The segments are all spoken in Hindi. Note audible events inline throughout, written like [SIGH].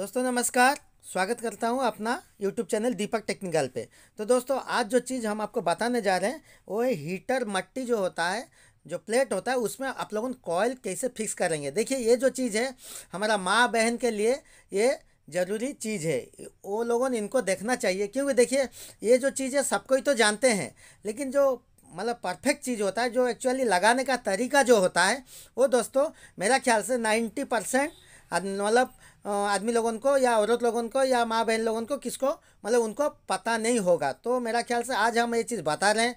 दोस्तों नमस्कार स्वागत करता हूं अपना यूट्यूब चैनल दीपक टेक्निकल पे तो दोस्तों आज जो चीज़ हम आपको बताने जा रहे हैं वो है हीटर मट्टी जो होता है जो प्लेट होता है उसमें आप लोग कॉयल कैसे फिक्स करेंगे देखिए ये जो चीज़ है हमारा माँ बहन के लिए ये ज़रूरी चीज़ है वो लोगों ने इनको देखना चाहिए क्योंकि देखिए ये जो चीज़ है सबको ही तो जानते हैं लेकिन जो मतलब परफेक्ट चीज़ होता है जो एक्चुअली लगाने का तरीका जो होता है वो दोस्तों मेरा ख्याल से नाइन्टी परसेंट मतलब आदमी लोगों को या औरत लोगों को या माँ बहन लोगों को किसको मतलब उनको पता नहीं होगा तो मेरा ख्याल से आज हम ये चीज़ बता रहे हैं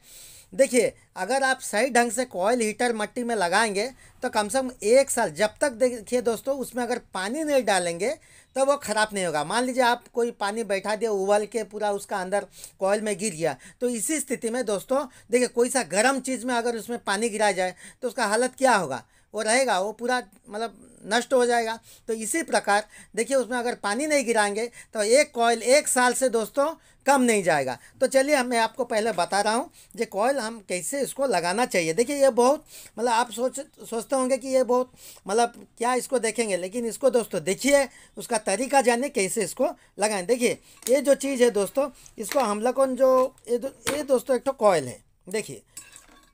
देखिए अगर आप सही ढंग से कोयल हीटर मट्टी में लगाएंगे तो कम से कम एक साल जब तक देखिए दोस्तों उसमें अगर पानी नहीं डालेंगे तो वो ख़राब नहीं होगा मान लीजिए आप कोई पानी बैठा दिया उबल के पूरा उसका अंदर कोयल में गिर गया तो इसी स्थिति में दोस्तों देखिए कोई सा गर्म चीज़ में अगर उसमें पानी गिरा जाए तो उसका हालत क्या होगा वो रहेगा वो पूरा मतलब नष्ट हो जाएगा तो इसी प्रकार देखिए उसमें अगर पानी नहीं गिराएंगे तो एक कॉयल एक साल से दोस्तों कम नहीं जाएगा तो चलिए मैं आपको पहले बता रहा हूँ जो कॉयल हम कैसे इसको लगाना चाहिए देखिए ये बहुत मतलब आप सोच सोचते होंगे कि ये बहुत मतलब क्या इसको देखेंगे लेकिन इसको दोस्तों देखिए उसका तरीका जाने कैसे इसको लगाएं देखिए ये जो चीज़ है दोस्तों इसको हम लोग जो ये दो, ये दोस्तों एक तो कॉयल है देखिए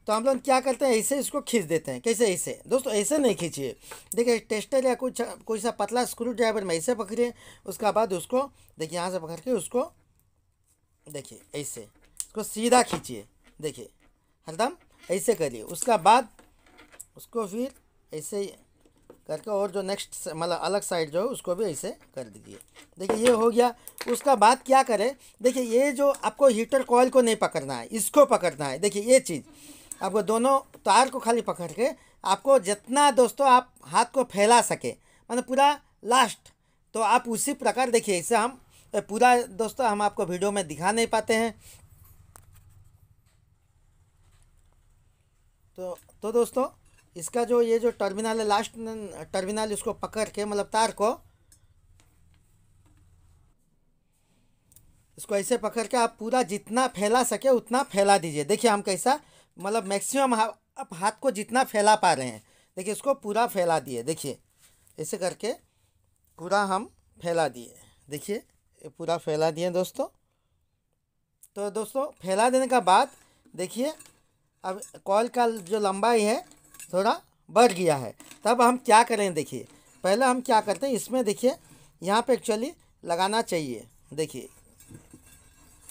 तो हम लोग क्या करते हैं ऐसे इसको खींच देते हैं कैसे ऐसे दोस्तों ऐसे नहीं खींचिए देखिए टेस्टर या कुछ कोई सा पतला स्क्रू ड्राइवर में ऐसे पकड़िए उसका बाद उसको देखिए यहाँ से पकड़ के उसको देखिए ऐसे उसको सीधा खींचिए देखिए हरदम ऐसे करिए उसका बाद उसको फिर ऐसे करके और जो नेक्स्ट मतलब अलग साइड जो है उसको भी ऐसे कर दीजिए देखिए ये हो गया उसका बाद क्या करें देखिए ये जो आपको हीटर कॉयल को नहीं पकड़ना है इसको पकड़ना है देखिए ये चीज़ आपको दोनों तार को खाली पकड़ के आपको जितना दोस्तों आप हाथ को फैला सके मतलब पूरा लास्ट तो आप उसी प्रकार देखिए इसे हम पूरा दोस्तों हम आपको वीडियो में दिखा नहीं पाते हैं तो तो दोस्तों इसका जो ये जो टर्मिनल है लास्ट टर्मिनल इसको पकड़ के मतलब तार को इसको ऐसे पकड़ के आप पूरा जितना फैला सके उतना फैला दीजिए देखिए हम कैसा मतलब मैक्सिमम हा, आप हाथ को जितना फैला पा रहे हैं देखिए इसको पूरा फैला दिए देखिए ऐसे करके पूरा हम फैला दिए देखिए पूरा फैला दिए दोस्तों तो दोस्तों फैला देने का बाद देखिए अब कॉल का जो लंबाई है थोड़ा बढ़ गया है तब हम क्या करें देखिए पहले हम क्या करते हैं इसमें देखिए यहाँ पे एक्चुअली लगाना चाहिए देखिए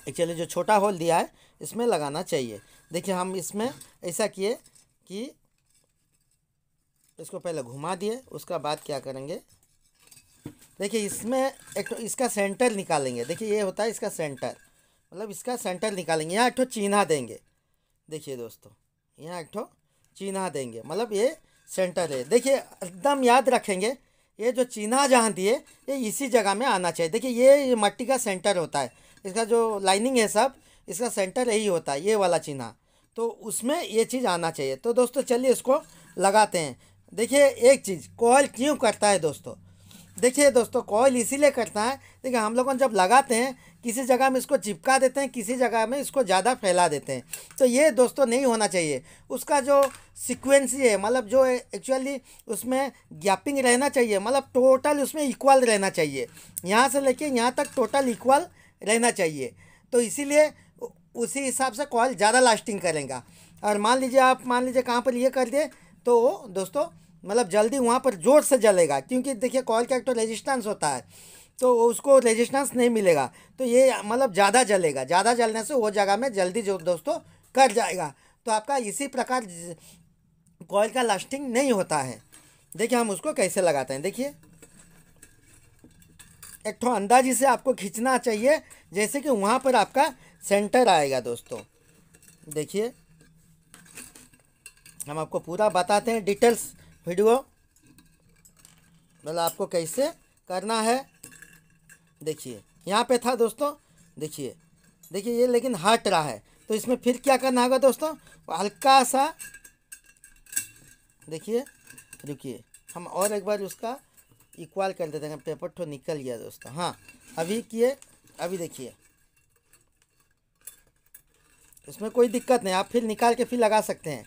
एक्चुअली जो छोटा होल दिया है इसमें लगाना चाहिए देखिए हम इसमें ऐसा किए कि इसको पहले घुमा दिए उसका बाद क्या करेंगे देखिए इसमें एक तो इसका सेंटर निकालेंगे देखिए ये होता है इसका सेंटर मतलब इसका सेंटर निकालेंगे यहाँ एक ठो चीन्हा देंगे देखिए दोस्तों यहाँ एक ठो चीन्हा देंगे मतलब ये सेंटर है देखिए एकदम याद रखेंगे ये जो चीना जहाँ दिए ये इसी जगह में आना चाहिए देखिए ये मट्टी का सेंटर होता है इसका जो लाइनिंग है सब इसका सेंटर यही होता है ये वाला चीना तो उसमें ये चीज़ आना चाहिए तो दोस्तों चलिए इसको लगाते हैं देखिए एक चीज़ कोयल क्यों करता है दोस्तों देखिए दोस्तों कोयल इसीलिए करता है देखिए हम लोग जब लगाते हैं किसी जगह में इसको चिपका देते हैं किसी जगह में इसको ज़्यादा फैला देते हैं तो ये दोस्तों नहीं होना चाहिए उसका जो सिक्वेंसी है मतलब जो एक्चुअली उसमें गैपिंग रहना चाहिए मतलब टोटल उसमें इक्वल रहना चाहिए यहाँ से लेके यहाँ तक टोटल इक्वल रहना चाहिए तो इसीलिए उसी हिसाब से कॉल ज़्यादा लास्टिंग करेगा और मान लीजिए आप मान लीजिए कहाँ पर ये कर दिए तो दोस्तों मतलब जल्दी वहाँ पर ज़ोर से जलेगा क्योंकि देखिए कॉल का एक तो रेजिस्टेंस होता है तो उसको रेजिस्टेंस नहीं मिलेगा तो ये मतलब ज़्यादा जलेगा ज़्यादा जलने से वो जगह में जल्दी जो दोस्तों कर जाएगा तो आपका इसी प्रकार कॉयल का लास्टिंग नहीं होता है देखिए हम उसको कैसे लगाते हैं देखिए एक तो अंदाजी से आपको खींचना चाहिए जैसे कि वहाँ पर आपका सेंटर आएगा दोस्तों देखिए हम आपको पूरा बताते हैं डिटेल्स वीडियो मतलब आपको कैसे करना है देखिए यहाँ पे था दोस्तों देखिए देखिए ये लेकिन हट रहा है तो इसमें फिर क्या करना होगा दोस्तों हल्का सा देखिए रुकिए हम और एक बार उसका इक्वल कर देते हैं पेपर तो निकल गया दोस्तों हाँ अभी किए अभी देखिए इसमें कोई दिक्कत नहीं आप फिर निकाल के फिर लगा सकते हैं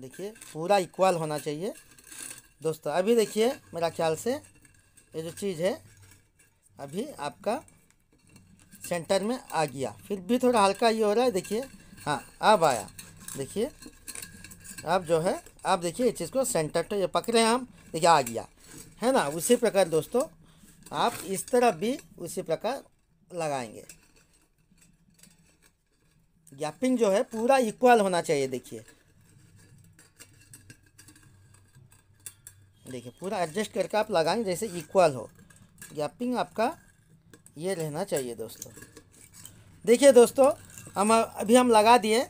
देखिए पूरा इक्वल होना चाहिए दोस्तों अभी देखिए मेरा ख्याल से ये जो चीज़ है अभी आपका सेंटर में आ गया फिर भी थोड़ा हल्का ये हो रहा है देखिए हाँ अब आया देखिए अब जो है आप देखिए इस चीज़ को सेंटर तो ये पकड़े हम देखिए आ गया है ना उसी प्रकार दोस्तों आप इस तरफ भी उसी प्रकार लगाएंगे गैपिंग जो है पूरा इक्वल होना चाहिए देखिए देखिए पूरा एडजस्ट करके आप लगाएंगे जैसे इक्वल हो गैपिंग आपका ये रहना चाहिए दोस्तों देखिए दोस्तों हम अभी हम लगा दिए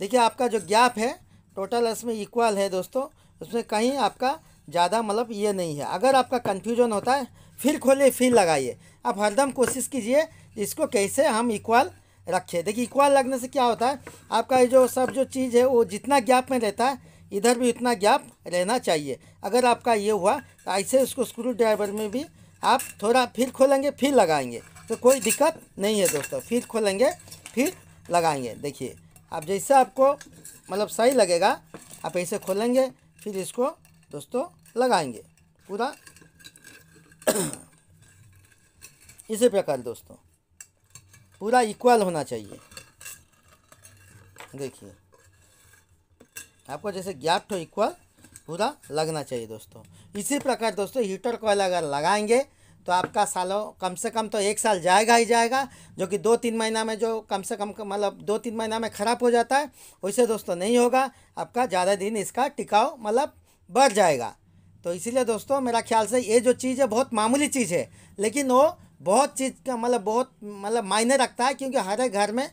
देखिए आपका जो गैप है टोटल इसमें इक्वल है दोस्तों उसमें कहीं आपका ज़्यादा मतलब ये नहीं है अगर आपका कन्फ्यूजन होता है फिर खोलिए फिर लगाइए आप हरदम कोशिश कीजिए इसको कैसे हम इक्वल रखें देखिए इक्वल लगने से क्या होता है आपका ये जो सब जो चीज़ है वो जितना गैप में रहता है इधर भी उतना गैप रहना चाहिए अगर आपका ये हुआ तो ऐसे उसको स्क्रू ड्राइवर में भी आप थोड़ा फिर खोलेंगे फिर लगाएंगे तो कोई दिक्कत नहीं है दोस्तों फिर खोलेंगे फिर लगाएंगे देखिए आप जैसे आपको मतलब सही लगेगा आप ऐसे खोलेंगे फिर इसको दोस्तों लगाएंगे पूरा [COUGHS] इसी प्रकार दोस्तों पूरा इक्वल होना चाहिए देखिए आपको जैसे गैप तो इक्वल पूरा लगना चाहिए दोस्तों इसी प्रकार दोस्तों हीटर कोयल अगर लगाएंगे तो आपका सालों कम से कम तो एक साल जाएगा ही जाएगा जो कि दो तीन महीना में जो कम से कम मतलब दो तीन महीना में ख़राब हो जाता है वैसे दोस्तों नहीं होगा आपका ज़्यादा दिन इसका टिकाऊ मतलब बढ़ जाएगा तो इसीलिए दोस्तों मेरा ख्याल से ये जो चीज़ है बहुत मामूली चीज़ है लेकिन वो बहुत चीज़ का मतलब बहुत मतलब मायने रखता है क्योंकि हर एक घर में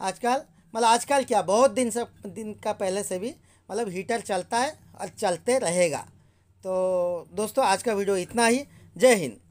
आजकल मतलब आजकल क्या बहुत दिन से दिन का पहले से भी मतलब हीटर चलता है और चलते रहेगा तो दोस्तों आज का वीडियो इतना ही जय हिंद